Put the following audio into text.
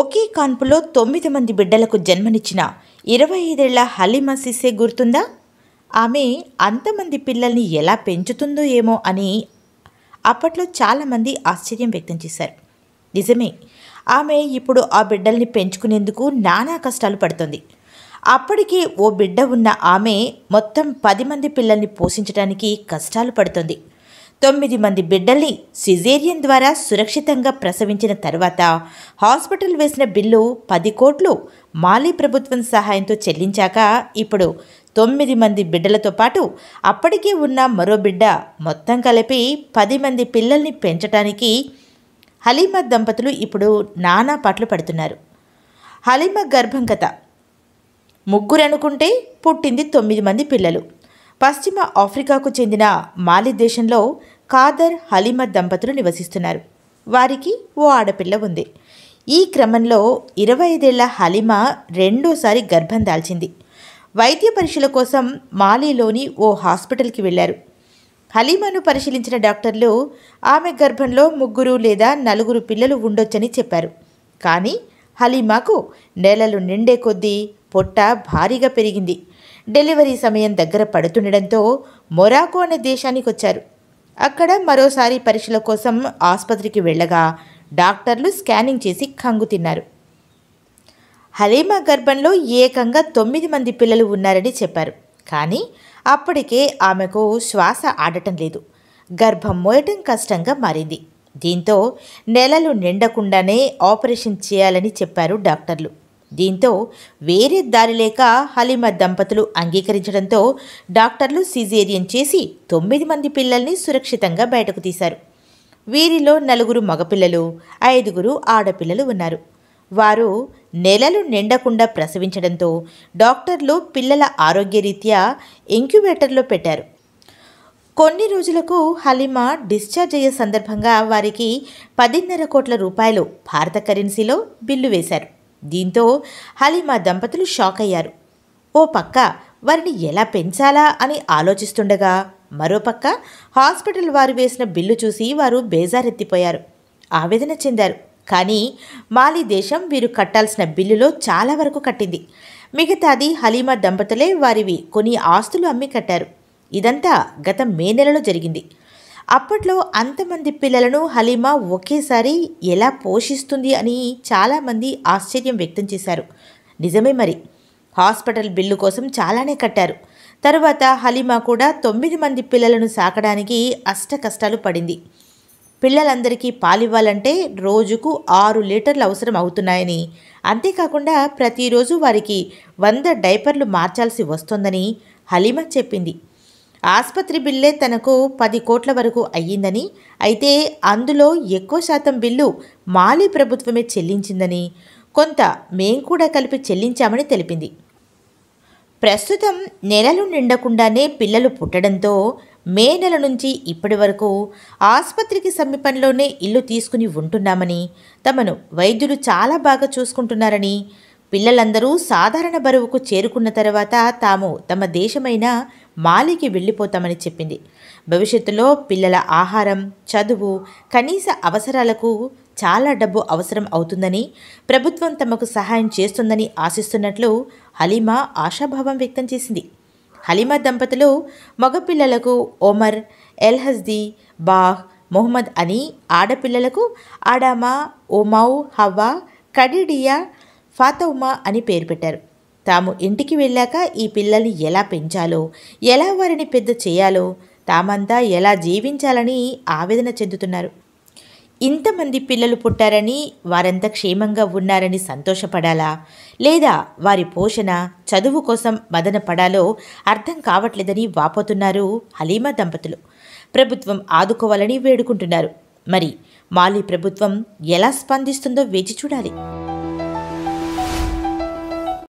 ఒకే కాన్పులో తొమ్మిది మంది బిడ్డలకు జన్మనిచ్చిన ఇరవై ఐదేళ్ల హలీమా సిసే గుర్తుందా ఆమె అంతమంది పిల్లల్ని ఎలా పెంచుతుందో ఏమో అని అప్పట్లో చాలామంది ఆశ్చర్యం వ్యక్తం చేశారు నిజమే ఆమె ఇప్పుడు ఆ బిడ్డల్ని పెంచుకునేందుకు నానా కష్టాలు పడుతుంది అప్పటికే ఓ బిడ్డ ఉన్న ఆమె మొత్తం పది మంది పిల్లల్ని పోషించడానికి కష్టాలు పడుతుంది తొమ్మిది మంది బిడ్డల్ని సిజేరియన్ ద్వారా సురక్షితంగా ప్రసవించిన తర్వాత హాస్పిటల్ వేసిన బిల్లు పది కోట్లు మాలీ ప్రభుత్వం సహాయంతో చెల్లించాక ఇప్పుడు తొమ్మిది మంది బిడ్డలతో పాటు అప్పటికే ఉన్న మరో బిడ్డ మొత్తం కలిపి పది మంది పిల్లల్ని పెంచటానికి హలీమ దంపతులు ఇప్పుడు నానా పాటలు పడుతున్నారు హలీమ గర్భం కథ ముగ్గురు అనుకుంటే పుట్టింది తొమ్మిది మంది పిల్లలు పశ్చిమ ఆఫ్రికాకు చెందిన మాలి దేశంలో కాదర్ హలీమ దంపతులు నివసిస్తున్నారు వారికి ఓ ఆడపిల్ల ఉంది ఈ క్రమంలో ఇరవై ఐదేళ్ల హలీమా రెండోసారి గర్భం దాల్చింది వైద్య పరీక్షల కోసం మాలీలోని ఓ హాస్పిటల్కి వెళ్లారు హలీమను పరిశీలించిన డాక్టర్లు ఆమె గర్భంలో ముగ్గురు లేదా నలుగురు పిల్లలు ఉండొచ్చని చెప్పారు కానీ హలీమాకు నెలలు నిండే కొద్దీ పొట్ట భారీగా పెరిగింది డెలివరీ సమయం దగ్గర పడుతుండడంతో మొరాకో అనే దేశానికి వచ్చారు అక్కడ మరోసారి పరీక్షల కోసం ఆసుపత్రికి వెళ్ళగా డాక్టర్లు స్కానింగ్ చేసి కంగు తిన్నారు హలీమా గర్భంలో ఏకంగా తొమ్మిది మంది పిల్లలు ఉన్నారని చెప్పారు కానీ అప్పటికే ఆమెకు శ్వాస ఆడటం లేదు గర్భం మోయటం కష్టంగా మారింది దీంతో నెలలు నిండకుండానే ఆపరేషన్ చేయాలని చెప్పారు డాక్టర్లు దీంతో వేరే దారి లేక హలీమ దంపతులు అంగీకరించడంతో డాక్టర్లు సిజేరియన్ చేసి తొమ్మిది మంది పిల్లల్ని సురక్షితంగా బయటకు తీశారు వీరిలో నలుగురు మగపిల్లలు ఐదుగురు ఆడపిల్లలు ఉన్నారు వారు నెలలు నిండకుండా ప్రసవించడంతో డాక్టర్లు పిల్లల ఆరోగ్యరీత్యా ఇంక్యుబేటర్లో పెట్టారు కొన్ని రోజులకు హలీమా డిశ్చార్జ్ అయ్యే సందర్భంగా వారికి పదిన్నర కోట్ల రూపాయలు భారత కరెన్సీలో బిల్లు వేశారు దీంతో హలీమా దంపతులు షాక్ అయ్యారు ఓ పక్క వారిని ఎలా పెంచాలా అని ఆలోచిస్తుండగా మరోపక్క హాస్పిటల్ వారు వేసిన బిల్లు చూసి వారు బేజారెత్తిపోయారు ఆవేదన చెందారు కానీ మాలి దేశం వీరు కట్టాల్సిన బిల్లులో చాలా వరకు కట్టింది మిగతాది హలీమా దంపతులే వారివి కొన్ని ఆస్తులు అమ్మి కట్టారు ఇదంతా గత మే నెలలో జరిగింది అప్పట్లో అంతమంది పిల్లలను హలీమా ఒకేసారి ఎలా పోషిస్తుంది అని చాలామంది ఆశ్చర్యం వ్యక్తం చేశారు నిజమే మరి హాస్పిటల్ బిల్లు కోసం చాలానే కట్టారు తరువాత హలీమా కూడా తొమ్మిది మంది పిల్లలను సాకడానికి అష్ట కష్టాలు పడింది పిల్లలందరికీ పాలివ్వాలంటే రోజుకు ఆరు లీటర్లు అవసరం అవుతున్నాయని అంతేకాకుండా ప్రతిరోజు వారికి వంద డైపర్లు మార్చాల్సి వస్తోందని హలీమా చెప్పింది ఆసుపత్రి బిల్లే తనకు పది కోట్ల వరకు అయ్యిందని అయితే అందులో ఎక్కువ శాతం బిల్లు మాలి ప్రభుత్వమే చెల్లించిందని కొంత మేం కూడా కలిపి చెల్లించామని తెలిపింది ప్రస్తుతం నెలలు నిండకుండానే పిల్లలు పుట్టడంతో మే నెల నుంచి ఇప్పటి వరకు ఆసుపత్రికి సమీపంలోనే ఇల్లు తీసుకుని ఉంటున్నామని తమను వైద్యులు చాలా బాగా చూసుకుంటున్నారని పిల్లలందరూ సాధారణ బరువుకు చేరుకున్న తర్వాత తాము తమ దేశమైన మాలికి వెళ్ళిపోతామని చెప్పింది భవిష్యత్తులో పిల్లల ఆహారం చదువు కనీస అవసరాలకు చాలా డబ్బు అవసరం అవుతుందని ప్రభుత్వం తమకు సహాయం చేస్తుందని ఆశిస్తున్నట్లు హలీమా ఆశాభావం వ్యక్తం చేసింది హలీమా దంపతులు మగపిల్లలకు ఒమర్ ఎల్హజ్ది బాహ్ మొహమ్మద్ అని ఆడపిల్లలకు ఆడామా ఓమౌ హవ్వా కడిడియా ఫాతౌమా అని పేరు పెట్టారు తాము ఇంటికి వెళ్ళాక ఈ పిల్లల్ని ఎలా పెంచాలో ఎలా వారిని పెద్ద చేయాలో తామంతా ఎలా జీవించాలని ఆవేదన చెందుతున్నారు ఇంతమంది పిల్లలు పుట్టారని వారంతా క్షేమంగా ఉన్నారని సంతోషపడాలా లేదా వారి పోషణ చదువు కోసం మదన పడాలో అర్థం కావట్లేదని వాపోతున్నారు హలీమా దంపతులు ప్రభుత్వం ఆదుకోవాలని వేడుకుంటున్నారు మరి మాలి ప్రభుత్వం ఎలా స్పందిస్తుందో వేచి చూడాలి